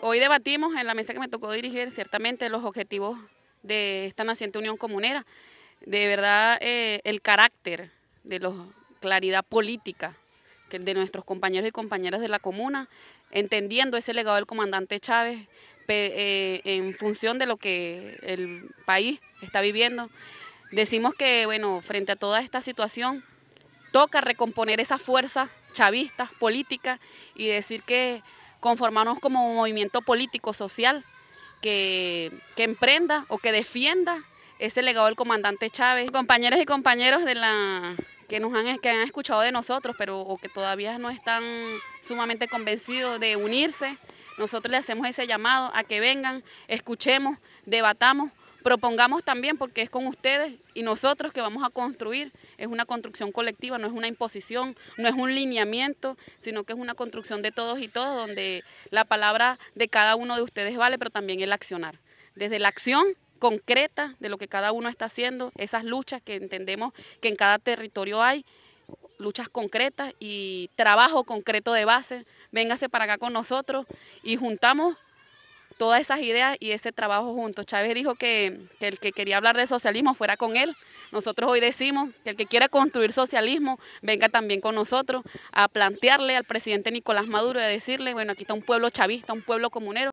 Hoy debatimos en la mesa que me tocó dirigir ciertamente los objetivos de esta naciente unión comunera. De verdad, eh, el carácter de la claridad política de nuestros compañeros y compañeras de la comuna, entendiendo ese legado del comandante Chávez eh, en función de lo que el país está viviendo decimos que, bueno, frente a toda esta situación, toca recomponer esa fuerza chavistas, política, y decir que conformarnos como un movimiento político, social, que, emprenda o que defienda ese legado del comandante Chávez. Compañeros y compañeros de la que nos han, que han escuchado de nosotros, pero o que todavía no están sumamente convencidos de unirse, nosotros le hacemos ese llamado a que vengan, escuchemos, debatamos propongamos también, porque es con ustedes y nosotros que vamos a construir, es una construcción colectiva, no es una imposición, no es un lineamiento, sino que es una construcción de todos y todos, donde la palabra de cada uno de ustedes vale, pero también el accionar. Desde la acción concreta de lo que cada uno está haciendo, esas luchas que entendemos que en cada territorio hay, luchas concretas y trabajo concreto de base, véngase para acá con nosotros y juntamos todas esas ideas y ese trabajo juntos. Chávez dijo que, el que quería hablar de socialismo fuera con él. Nosotros hoy decimos que el que quiera construir socialismo venga también con nosotros a plantearle al presidente Nicolás Maduro, a decirle, bueno, aquí está un pueblo chavista, un pueblo comunero.